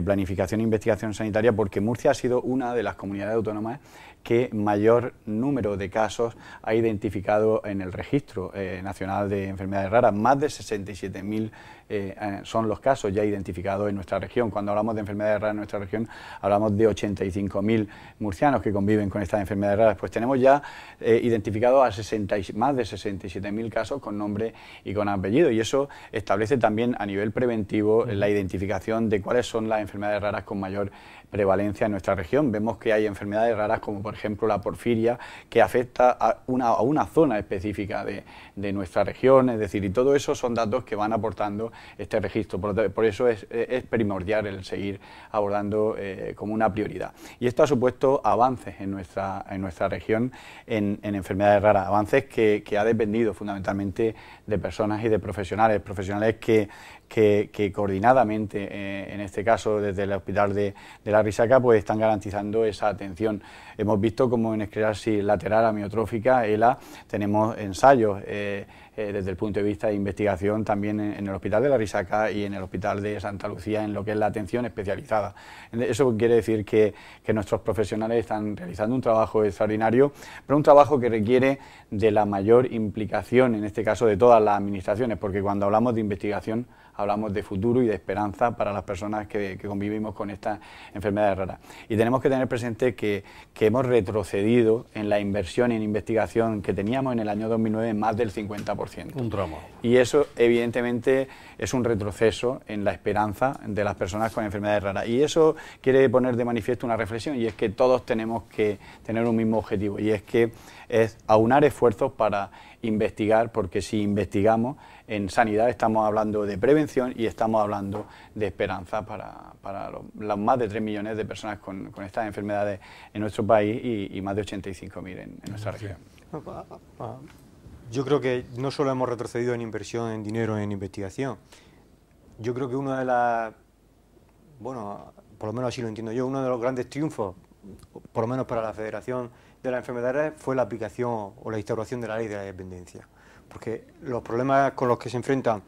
Planificación e Investigación Sanitaria, porque Murcia ha sido una de las comunidades autónomas que mayor número de casos ha identificado en el Registro eh, Nacional de Enfermedades Raras. Más de 67.000 eh, eh, son los casos ya identificados en nuestra región. Cuando hablamos de enfermedades raras en nuestra región, hablamos de 85.000 murcianos que conviven con estas enfermedades raras. Pues tenemos ya identificado a más de 67.000 casos con nombre y con apellido. Y eso establece también a nivel preventivo la identificación de cuáles son las enfermedades raras con mayor prevalencia en nuestra región. Vemos que hay enfermedades raras como por ejemplo la porfiria que afecta a una, a una zona específica de, nuestra región, es decir, y todo eso son datos que van aportando este registro. Por, eso es, primordial el seguir abordando eh, como una prioridad. Y esto ha supuesto avances en nuestra, en nuestra región en, enfermedades raras, avances que, que ha dependido fundamentalmente de personas y de profesionales, profesionales que que, coordinadamente, eh, en este caso desde el Hospital de, la Risaca, pues están garantizando esa atención. Hemos visto como en esclerosis lateral amiotrófica, ELA, tenemos ensayos eh, eh, desde el punto de vista de investigación también en, el Hospital de la Risaca y en el Hospital de Santa Lucía en lo que es la atención especializada. Eso quiere decir que, que nuestros profesionales están realizando un trabajo extraordinario, pero un trabajo que requiere de la mayor implicación, en este caso de todas las administraciones, porque cuando hablamos de investigación hablamos de futuro y de esperanza para las personas que, convivimos con estas enfermedades raras. Y tenemos que tener presente que, hemos retrocedido en la inversión y en investigación que teníamos en el año 2009 más del 50%. Un tramo. Y eso, evidentemente, es un retroceso en la esperanza de las personas con enfermedades raras. Y eso quiere poner de manifiesto una reflexión y es que todos tenemos que tener un mismo objetivo y es que es aunar esfuerzos para investigar, porque si investigamos en sanidad estamos hablando de prevención y estamos hablando de esperanza para, para los, más de 3 millones de personas con, estas enfermedades en nuestro país y, más de 85.000 en, en, nuestra región. Ah, ah, ah, yo creo que no solo hemos retrocedido en inversión en dinero, en investigación. Yo creo que una de las, bueno, por lo menos así lo entiendo yo, uno de los grandes triunfos, por lo menos para la Federación de las Enfermedades, fue la aplicación o la instauración de la ley de la dependencia porque los problemas con los que se enfrentan,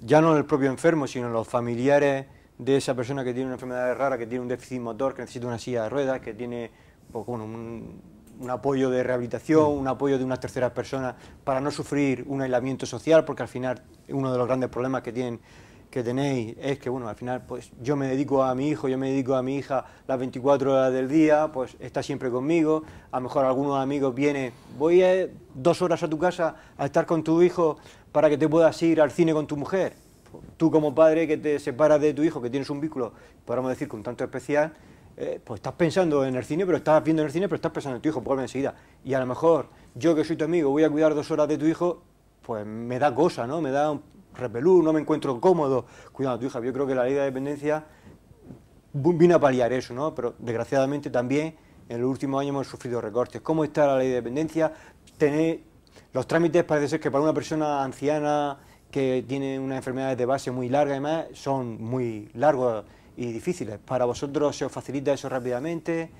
ya no el propio enfermo, sino los familiares de esa persona que tiene una enfermedad rara, que tiene un déficit motor, que necesita una silla de ruedas, que tiene pues, un, un, apoyo de rehabilitación, un apoyo de unas terceras personas para no sufrir un aislamiento social, porque al final uno de los grandes problemas que tienen que tenéis es que, bueno, al final, pues yo me dedico a mi hijo, yo me dedico a mi hija las 24 horas del día, pues está siempre conmigo. A lo mejor algunos amigos viene voy a, eh, dos horas a tu casa a estar con tu hijo para que te puedas ir al cine con tu mujer. Tú como padre que te separas de tu hijo, que tienes un vínculo, podríamos decir, con tanto especial, eh, pues estás pensando en el cine, pero estás viendo en el cine, pero estás pensando en tu hijo, por pues, vuelve enseguida. Y a lo mejor yo que soy tu amigo voy a cuidar dos horas de tu hijo, pues me da cosa, ¿no? Me da un repelú, no me encuentro cómodo. Cuidado, tu hija, yo creo que la ley de dependencia vino a paliar eso, ¿no? Pero desgraciadamente también en los últimos años hemos sufrido recortes. ¿Cómo está la ley de dependencia? Tener los trámites parece ser que para una persona anciana que tiene unas enfermedades de base muy largas y más, son muy largos y difíciles. ¿Para vosotros se os facilita eso rápidamente?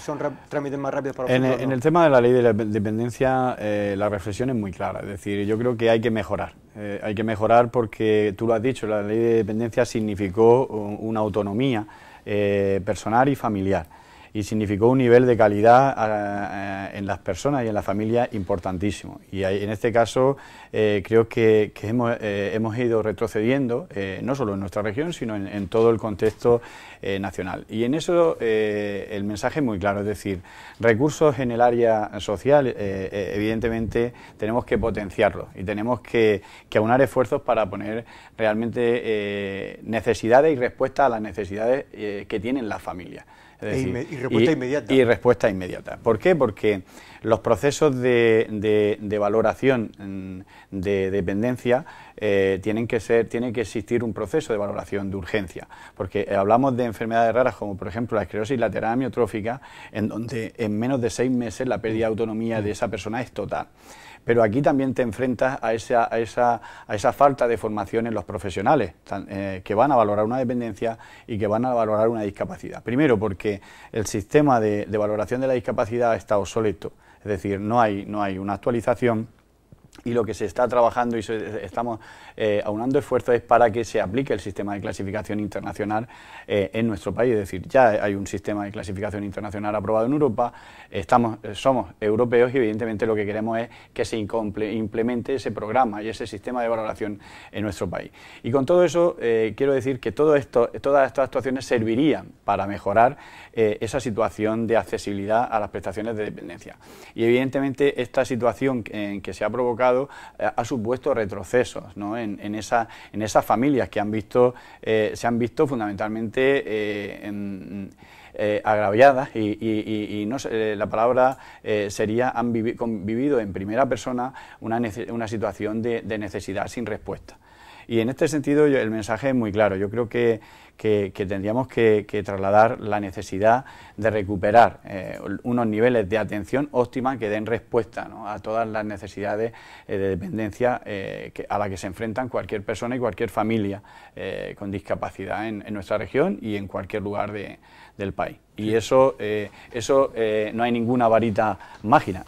son trámites más rápidos para en, el, tema de la ley de dependencia, eh, la reflexión es muy clara. Es decir, yo creo que hay que mejorar. Eh, hay que mejorar porque, tú lo has dicho, la ley de dependencia significó una autonomía eh, personal y familiar y significó un nivel de calidad en las personas y en la familia importantísimo. Y en este caso creo que, hemos, ido retrocediendo, no solo en nuestra región, sino en, en todo el contexto eh, nacional. Y en eso eh, el mensaje es muy claro, es decir, recursos en el área social, eh, evidentemente tenemos que potenciarlos y tenemos que, que, aunar esfuerzos para poner realmente necesidades y respuesta a las necesidades que tienen las familias. E y, respuesta inmediata. Y respuesta inmediata. ¿Por qué? Porque los procesos de, de valoración mm, de dependencia eh, tienen que tiene que existir un proceso de valoración de urgencia, porque eh, hablamos de enfermedades raras como por ejemplo la esclerosis lateral amiotrófica, en donde en menos de seis meses la pérdida de autonomía de esa persona es total pero aquí también te enfrentas a esa, a esa, falta de formación en los profesionales eh, que van a valorar una dependencia y que van a valorar una discapacidad. Primero, porque el sistema de, valoración de la discapacidad está obsoleto, es decir, no hay, no hay una actualización y lo que se está trabajando y estamos eh, aunando esfuerzos es para que se aplique el sistema de clasificación internacional eh, en nuestro país. Es decir, ya hay un sistema de clasificación internacional aprobado en Europa, estamos, eh, somos europeos y evidentemente lo que queremos es que se implemente ese programa y ese sistema de valoración en nuestro país. Y con todo eso quiero decir que todo esto, todas estas actuaciones servirían para mejorar esa situación de accesibilidad a las prestaciones de dependencia. Y evidentemente esta situación en que se ha provocado eh, ha supuesto retrocesos en, esas familias que han visto, eh, se han visto fundamentalmente eh, agraviadas y, no la palabra sería han vivido en primera persona una, situación de, de necesidad sin respuesta. Y en este sentido el mensaje es muy claro. Yo creo que, que, tendríamos que, trasladar la necesidad de recuperar eh, unos niveles de atención óptima que den respuesta a todas las necesidades eh, de dependencia eh, a las que se enfrentan cualquier persona y cualquier familia con discapacidad en, nuestra región y en cualquier lugar del país. Y eso, eh, eso eh, no hay ninguna varita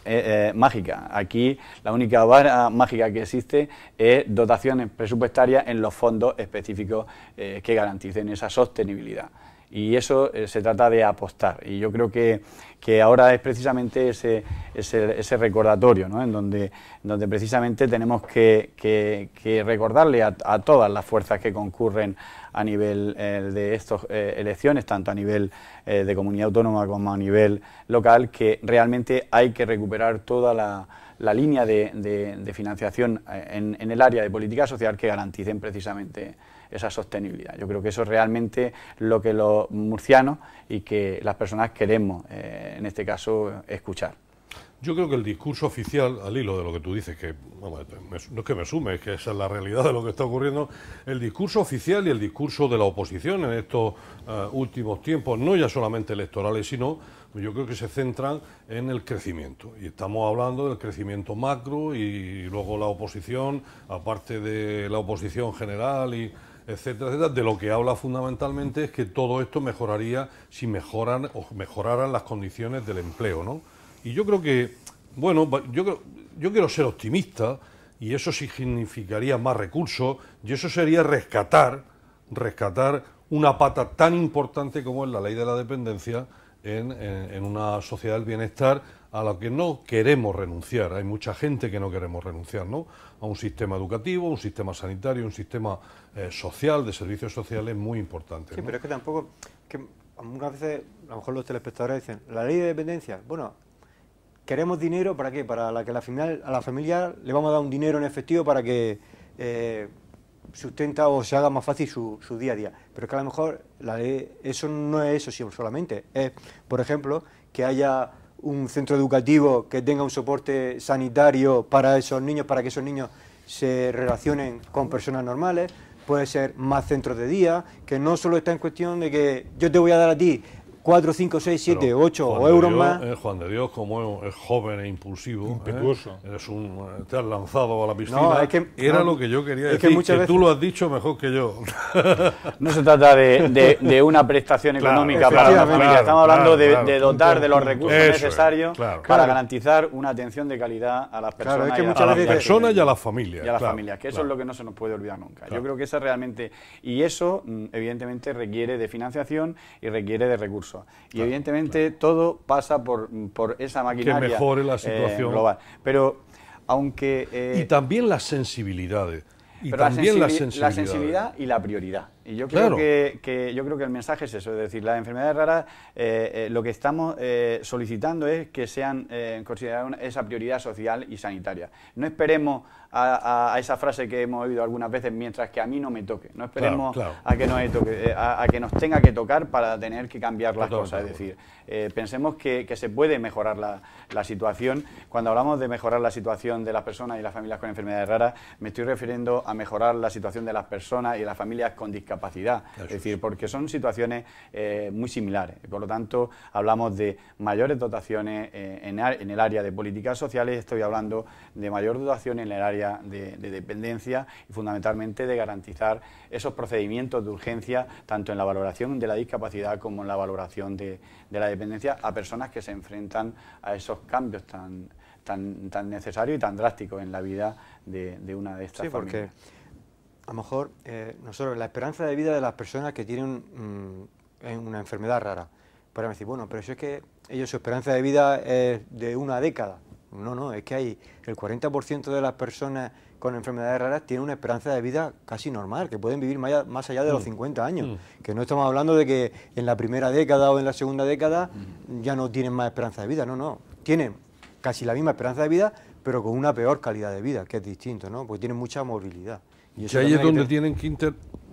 eh, mágica. Aquí la única vara mágica que existe es dotaciones presupuestarias en los fondos específicos que garanticen esa sostenibilidad. Y eso se trata de apostar. Y yo creo que, que ahora es precisamente ese, ese, recordatorio, ¿no? en donde, donde precisamente tenemos que, recordarle a, a todas las fuerzas que concurren a nivel eh, de estas eh, elecciones, tanto a nivel eh, de comunidad autónoma como a nivel local, que realmente hay que recuperar toda la, línea de, financiación en, en, el área de política social que garanticen precisamente esa sostenibilidad. Yo creo que eso es realmente lo que los murcianos y que las personas queremos, en este caso, escuchar. Yo creo que el discurso oficial, al hilo de lo que tú dices, que no es que me sume, es que esa es la realidad de lo que está ocurriendo, el discurso oficial y el discurso de la oposición en estos eh, últimos tiempos, no ya solamente electorales, sino yo creo que se centran en el crecimiento. Y estamos hablando del crecimiento macro y luego la oposición, aparte de la oposición general y etcétera, etcétera, de lo que habla fundamentalmente es que todo esto mejoraría si mejoran o mejoraran las condiciones del empleo, ¿no? Y yo creo que, bueno, yo, yo quiero ser optimista y eso significaría más recursos y eso sería rescatar, rescatar una pata tan importante como es la ley de la dependencia en, una sociedad del bienestar a la que no queremos renunciar. Hay mucha gente que no queremos renunciar ¿no? a un sistema educativo, un sistema sanitario, un sistema eh, social, de servicios sociales muy importante. Sí, pero es que tampoco, que algunas veces, a lo mejor los telespectadores dicen, la ley de dependencia, bueno, queremos dinero para qué, para la que la final, a la familia le vamos a dar un dinero en efectivo para que eh, sustenta o se haga más fácil su, su, día a día. Pero es que a lo mejor la eso no es eso solamente, es, por ejemplo, que haya un centro educativo que tenga un soporte sanitario para esos niños, para que esos niños se relacionen con personas normales, puede ser más centros de día, que no solo está en cuestión de que yo te voy a dar a ti 4, 5, 6, 7, 8 euros más. Eh, Juan de Dios, como es joven e impulsivo, ¿eh? impetuoso. un, te has lanzado a la piscina. era lo que yo quería decir. Que, tú lo has dicho mejor que yo. No se trata de, una prestación económica para la familia. Estamos hablando de, dotar de los recursos necesarios para garantizar una atención de calidad a las personas. y, a, las personas y a las familias. Y a las familias, que eso es lo que no se nos puede olvidar nunca. Yo creo que eso realmente. Y eso, mm, evidentemente, requiere de financiación y requiere de recursos. Y evidentemente todo pasa por, por, esa maquinaria. Que mejore la eh, situación. global. Pero aunque... Eh, y también las sensibilidades. Y también la, la sensibilidad y la prioridad. Y yo creo, que, yo creo que el mensaje es eso, es decir, las enfermedades raras eh, eh, lo que estamos eh, solicitando es que sean consideradas esa prioridad social y sanitaria. No esperemos a, esa frase que hemos oído algunas veces, mientras que a mí no me toque. No esperemos A, que nos a, que nos tenga que tocar para tener que cambiar las cosas. Es decir, pensemos que, se puede mejorar la, situación. Cuando hablamos de mejorar la situación de las personas y las familias con enfermedades raras, me estoy refiriendo a mejorar la situación de las personas y las familias con discapacidad es decir, porque son situaciones eh, muy similares. Por lo tanto, hablamos de mayores dotaciones eh, en, el área de políticas sociales, estoy hablando de mayor dotación en el área de, dependencia y fundamentalmente de garantizar esos procedimientos de urgencia, tanto en la valoración de la discapacidad como en la valoración de, la dependencia, a personas que se enfrentan a esos cambios tan, tan, tan necesarios y tan drásticos en la vida de, una de estas sí, a lo mejor eh, nosotros, la esperanza de vida de las personas que tienen mm, una enfermedad rara. Para decir, bueno, pero eso es que ellos su esperanza de vida es de una década. No, no, es que hay el 40% de las personas con enfermedades raras tienen una esperanza de vida casi normal, que pueden vivir más allá, de los 50 mm. años. Mm. Que no estamos hablando de que en la primera década o en la segunda década ya no tienen más esperanza de vida. No, no, tienen casi la misma esperanza de vida, pero con una peor calidad de vida, que es distinto, ¿no? Porque tienen mucha movilidad. Y ahí es donde tienen que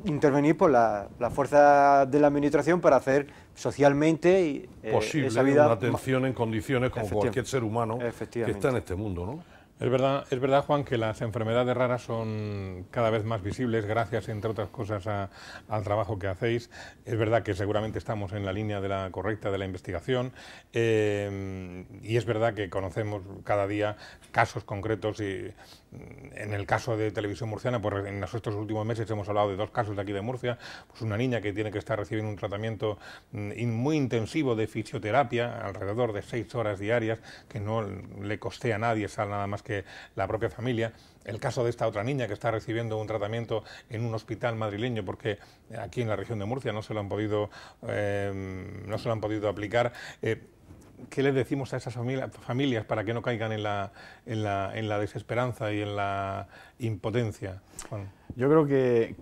intervenir por la, fuerza de la administración para hacer socialmente y, eh, posible una atención en condiciones como cualquier ser humano que está en este mundo, ¿no? Es verdad, es verdad, Juan, que las enfermedades raras son cada vez más visibles, gracias, entre otras cosas, al trabajo que hacéis. Es verdad que seguramente estamos en la línea de la correcta de la investigación eh, y es verdad que conocemos cada día casos concretos y, en el caso de Televisión Murciana, pues en estos últimos meses hemos hablado de dos casos de aquí de Murcia, pues una niña que tiene que estar recibiendo un tratamiento mm, muy intensivo de fisioterapia, alrededor de seis horas diarias, que no le costea a nadie, sal nada más que la propia familia. El caso de esta otra niña que está recibiendo un tratamiento en un hospital madrileño, porque aquí en la región de Murcia no se lo han podido, eh, no se lo han podido aplicar. Eh, ¿qué les decimos a esas familias para que no caigan en la, en la, en la desesperanza y en la impotencia? Yo creo que,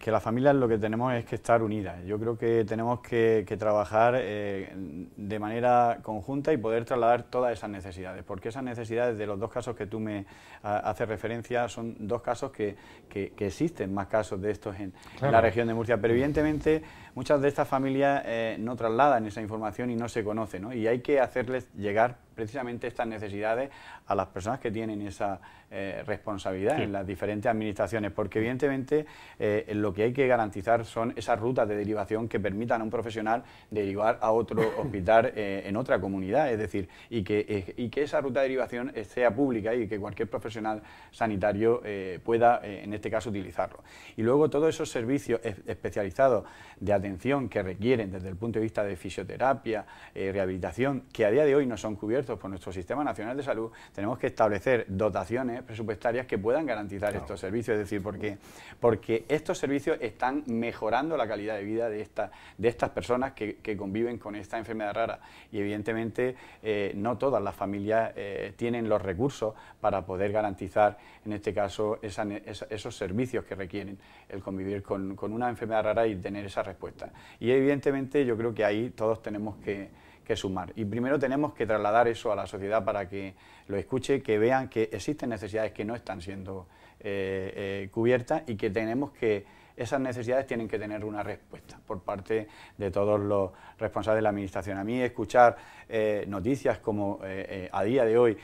que, las familias lo que tenemos es que estar unidas. Yo creo que tenemos que, trabajar eh, de manera conjunta y poder trasladar todas esas necesidades, porque esas necesidades de los dos casos que tú me haces referencia son dos casos que, existen, más casos de estos en, la región de Murcia. Pero evidentemente muchas de estas familias eh, no trasladan esa información y no se conocen, y hay que hacerles llegar precisamente estas necesidades a las personas que tienen esa eh, responsabilidad en las diferentes administraciones, porque evidentemente eh, lo que hay que garantizar son esas rutas de derivación que permitan a un profesional derivar a otro hospital eh, en otra comunidad, es decir, y que, que esa ruta de derivación sea pública y que cualquier profesional sanitario pueda, en este caso, utilizarlo. Y luego todos esos servicios especializados de atención que requieren desde el punto de vista de fisioterapia, rehabilitación, que a día de hoy no son cubiertos, por nuestro Sistema Nacional de Salud, tenemos que establecer dotaciones presupuestarias que puedan garantizar estos servicios. Es decir, ¿por qué? porque estos servicios están mejorando la calidad de vida de, de estas personas que, conviven con esta enfermedad rara. Y evidentemente eh, no todas las familias eh, tienen los recursos para poder garantizar, en este caso, esos servicios que requieren el convivir con una enfermedad rara y tener esa respuesta. Y evidentemente yo creo que ahí todos tenemos que sumar. Y primero tenemos que trasladar eso a la sociedad para que lo escuche, que vean que existen necesidades que no están siendo eh, eh, cubiertas y que tenemos que esas necesidades tienen que tener una respuesta por parte de todos los responsables de la Administración. A mí escuchar eh, noticias como eh, eh, a día de hoy,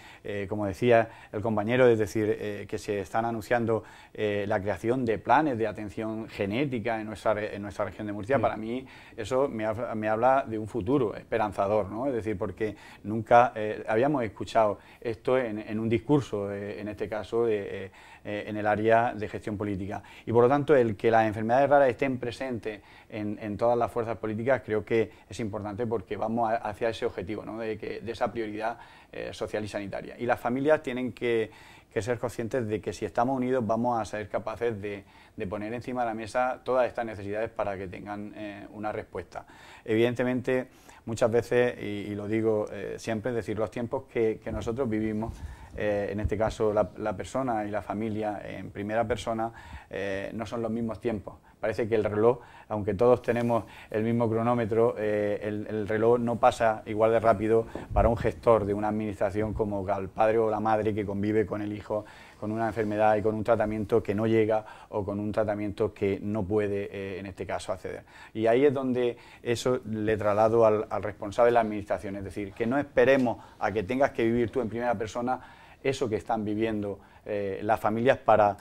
como decía el compañero, es decir, que se están anunciando la creación de planes de atención genética en nuestra, en nuestra región de Murcia, mm. para mí eso me, habla de un futuro esperanzador, ¿no? es decir, porque nunca habíamos escuchado esto en, en un discurso, en este caso, de eh, en el área de gestión política. Y por lo tanto, el que las enfermedades raras estén presentes en, todas las fuerzas políticas creo que es importante porque vamos hacia ese objetivo, de, esa prioridad eh, social y sanitaria. Y las familias tienen que, ser conscientes de que si estamos unidos vamos a ser capaces de, poner encima de la mesa todas estas necesidades para que tengan eh, una respuesta. Evidentemente, muchas veces, y, lo digo siempre... ...es decir los tiempos que nosotros vivimos, eh, en este caso la, persona y la familia en primera persona, eh, no son los mismos tiempos. Parece que el reloj, aunque todos tenemos el mismo cronómetro, eh, el, reloj no pasa igual de rápido para un gestor de una administración como el padre o la madre que convive con el hijo con una enfermedad y con un tratamiento que no llega o con un tratamiento que no puede, en este caso, acceder. Y ahí es donde eso le traslado al responsable de la administración, es decir, que no esperemos a que tengas que vivir tú en primera persona eso que están viviendo eh, las familias para,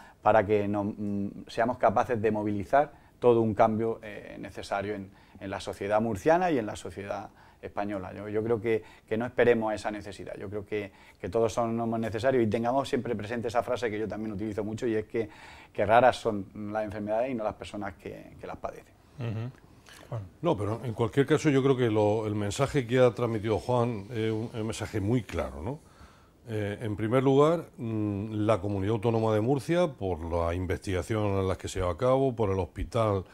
que mm, seamos capaces de movilizar todo un cambio eh, necesario en, la sociedad murciana y en la sociedad española. Yo, creo que, no esperemos a esa necesidad, yo creo que, que todos somos necesarios y tengamos siempre presente esa frase que yo también utilizo mucho y es que, raras son las enfermedades y no las personas que, las padecen. No, pero en cualquier caso yo creo que el mensaje que ha transmitido Juan es un, es un, mensaje muy claro, ¿no? Eh, en primer lugar, mm, la Comunidad Autónoma de Murcia, por la investigación en las que se lleva a cabo, por el hospital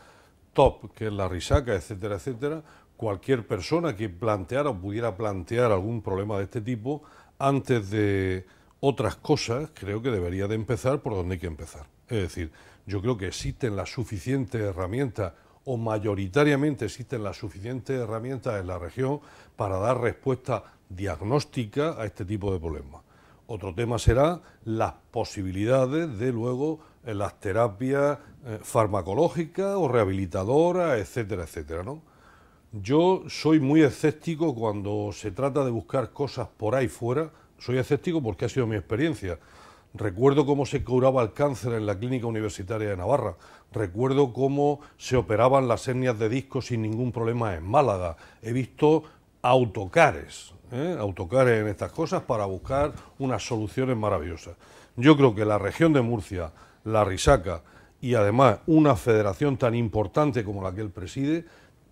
top, que es la risaca, etcétera, etcétera, cualquier persona que planteara o pudiera plantear algún problema de este tipo, antes de otras cosas, creo que debería de empezar por donde hay que empezar. Es decir, yo creo que existen las suficientes herramientas o mayoritariamente existen las suficientes herramientas en la región para dar respuesta diagnóstica a este tipo de problemas. Otro tema será las posibilidades de luego las terapias eh, farmacológicas o rehabilitadoras, etcétera, etcétera. ¿no? Yo soy muy escéptico cuando se trata de buscar cosas por ahí fuera. Soy escéptico porque ha sido mi experiencia. Recuerdo cómo se curaba el cáncer en la Clínica Universitaria de Navarra. Recuerdo cómo se operaban las etnias de disco sin ningún problema en Málaga. He visto autocares, ¿eh? autocar en estas cosas para buscar unas soluciones maravillosas. Yo creo que la región de Murcia, la Risaca y además una federación tan importante como la que él preside,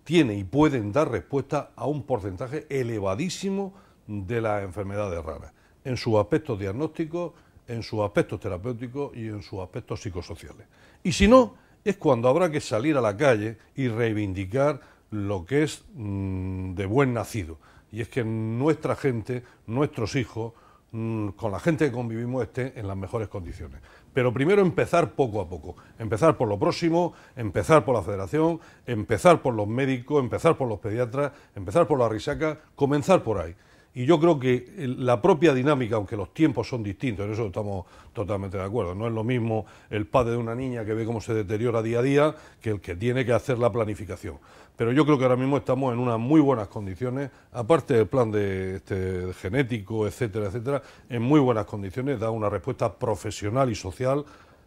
tiene y pueden dar respuesta a un porcentaje elevadísimo de las enfermedades raras, en sus aspectos diagnósticos, en sus aspectos terapéuticos y en sus aspectos psicosociales. Y si no, es cuando habrá que salir a la calle y reivindicar lo que es mm, de buen nacido, y es que nuestra gente, nuestros hijos, mm, con la gente que convivimos estén en las mejores condiciones. Pero primero empezar poco a poco, empezar por lo próximo, empezar por la federación, empezar por los médicos, empezar por los pediatras, empezar por la risaca, comenzar por ahí. Y yo creo que eh, la propia dinámica, aunque los tiempos son distintos, en eso estamos totalmente de acuerdo, no es lo mismo el padre de una niña que ve cómo se deteriora día a día que el que tiene que hacer la planificación pero yo creo que ahora mismo estamos en unas muy buenas condiciones, aparte del plan este, de, genético, etcétera, etcétera, en muy buenas condiciones, da una respuesta profesional y social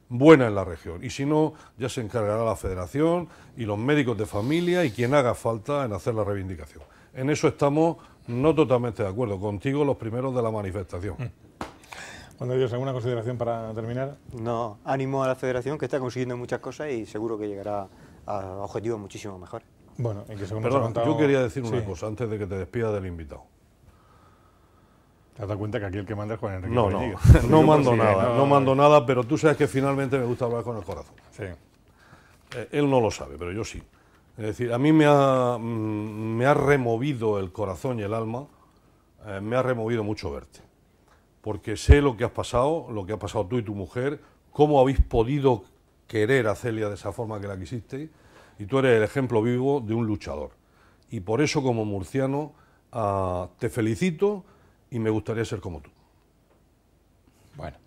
buena en la región. Y si no, ya se encargará la federación y los médicos de familia y quien haga falta en hacer la reivindicación. En eso estamos no totalmente de acuerdo, contigo los primeros de la manifestación. Mm. Juan de Dios, ¿alguna consideración para terminar? No, ánimo a la federación que está consiguiendo muchas cosas y seguro que llegará a objetivos muchísimo mejores. Bueno, que yo quería decir una cosa antes de que te despidas del invitado. ¿Te has dado cuenta que aquí el que manda es Juan Enrique? No, no, no mando nada, no... mando nada, pero tú sabes que finalmente me gusta hablar con el corazón. Sí. Eh, él no lo sabe, pero yo sí. Es decir, a mí me ha, mm, removido el corazón y el alma, eh, me ha removido mucho verte. Porque sé lo que has pasado, lo que ha pasado tú y tu mujer, cómo habéis podido querer a Celia de esa forma que la quisisteis y tú eres el ejemplo vivo de un luchador. Y por eso como murciano ah, te felicito y me gustaría ser como tú. Bueno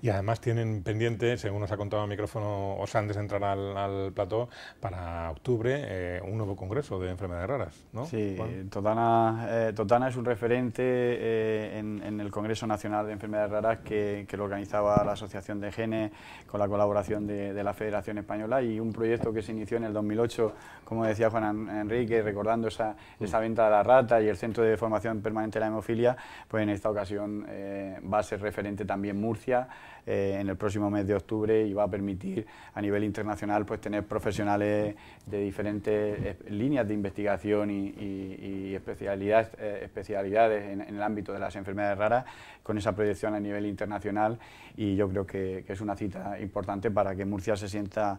y además tienen pendiente, según nos ha contado el micrófono Osandes... de entrar al, al, plató, para octubre eh, un nuevo congreso de enfermedades raras, Sí, eh, Totana, es un referente eh, en, el Congreso Nacional de Enfermedades Raras que, que, lo organizaba la Asociación de Genes... con la colaboración de, la Federación Española y un proyecto que se inició en el 2008, como decía Juan Enrique, recordando esa, mm. esa venta de la rata y el Centro de Formación Permanente de la Hemofilia, pues en esta ocasión va a ser referente también Murcia, eh, en el próximo mes de octubre y va a permitir a nivel internacional pues tener profesionales de diferentes eh, líneas de investigación y, eh, especialidades, especialidades en, el ámbito de las enfermedades raras con esa proyección a nivel internacional y yo creo que, es una cita importante para que Murcia se sienta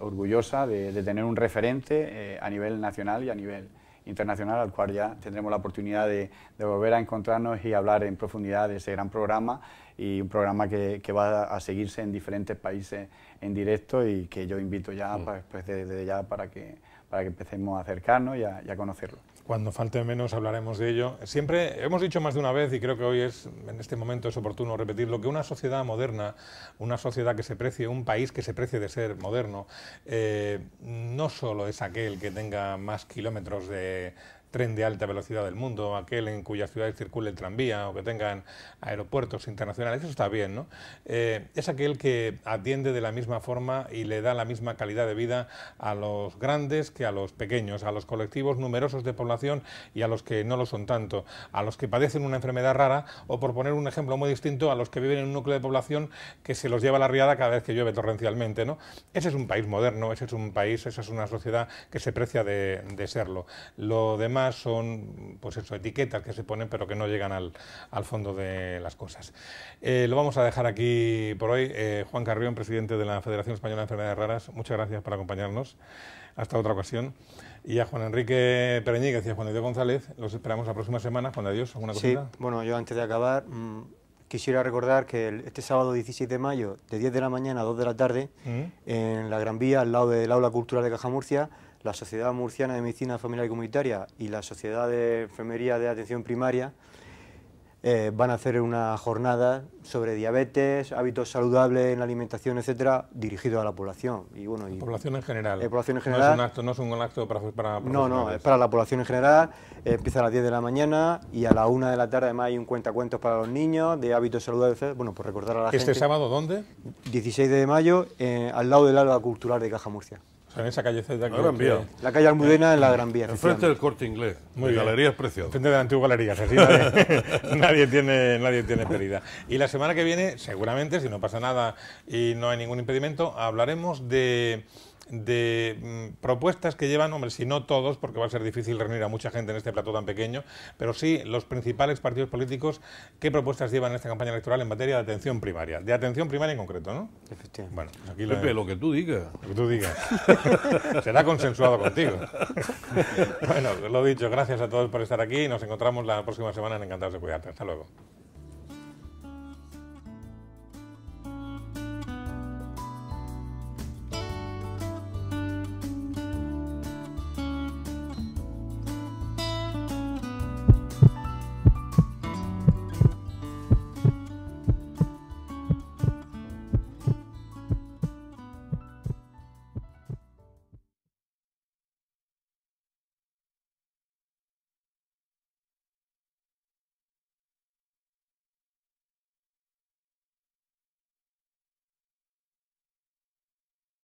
orgullosa de, de, tener un referente a nivel nacional y a nivel internacional, al cual ya tendremos la oportunidad de, volver a encontrarnos y hablar en profundidad de ese gran programa y un programa que, va a seguirse en diferentes países en directo y que yo invito ya pues, pues, después ya para que, para que empecemos a acercarnos y a conocerlo. Cuando falte menos hablaremos de ello. Siempre hemos dicho más de una vez, y creo que hoy es, en este momento es oportuno repetirlo, que una sociedad moderna, una sociedad que se precie, un país que se precie de ser moderno, eh, no solo es aquel que tenga más kilómetros de tren de alta velocidad del mundo, aquel en cuya ciudad circule el tranvía o que tengan aeropuertos internacionales, eso está bien, ¿no? Eh, es aquel que atiende de la misma forma y le da la misma calidad de vida a los grandes que a los pequeños, a los colectivos numerosos de población y a los que no lo son tanto, a los que padecen una enfermedad rara o, por poner un ejemplo muy distinto, a los que viven en un núcleo de población que se los lleva la riada cada vez que llueve torrencialmente, ¿no? Ese es un país moderno, ese es un país, esa es una sociedad que se precia de, de serlo. Lo demás son pues eso, etiquetas que se ponen pero que no llegan al, al fondo de las cosas. Eh, lo vamos a dejar aquí por hoy. Eh, Juan Carrión, presidente de la Federación Española de Enfermedades Raras, muchas gracias por acompañarnos. Hasta otra ocasión. Y a Juan Enrique Pereñique y a Juan Diego González, los esperamos la próxima semana. Juan, adiós. ¿Alguna cosita? Sí, bueno, yo antes de acabar... Mm, quisiera recordar que este sábado 16 de mayo, de 10 de la mañana a 2 de la tarde, mm. en la Gran Vía, al lado del Aula Cultural de Caja Murcia, la Sociedad Murciana de Medicina Familiar y Comunitaria y la Sociedad de Enfermería de Atención Primaria eh, van a hacer una jornada sobre diabetes, hábitos saludables en la alimentación, etcétera, dirigido a la población. Y bueno, población en general. población general. No es un acto, no es un acto para, No, no, es para la población en general. empieza a las 10 de la mañana y a la 1 de la tarde además hay un cuentacuentos para los niños de hábitos saludables, Bueno, por recordar a la ¿Este gente. ¿Este sábado dónde? 16 de mayo, eh, al lado del Alba cultural de Caja Murcia en esa callecita la La calle Almudena en la Gran Vía. Enfrente del Corte Inglés. Muy Galerías preciosa. Enfrente de la antigua galería. Así tiene, nadie tiene pérdida. Y la semana que viene, seguramente, si no pasa nada y no hay ningún impedimento, hablaremos de de mm, propuestas que llevan, hombre, si no todos, porque va a ser difícil reunir a mucha gente en este plato tan pequeño, pero sí los principales partidos políticos, ¿qué propuestas llevan en esta campaña electoral en materia de atención primaria? De atención primaria en concreto, ¿no? Efectivamente. Bueno, pues lo, que tú digas. Lo que tú digas. Será consensuado contigo. bueno, lo dicho, gracias a todos por estar aquí y nos encontramos la próxima semana en Encantados de Cuidarte. Hasta luego.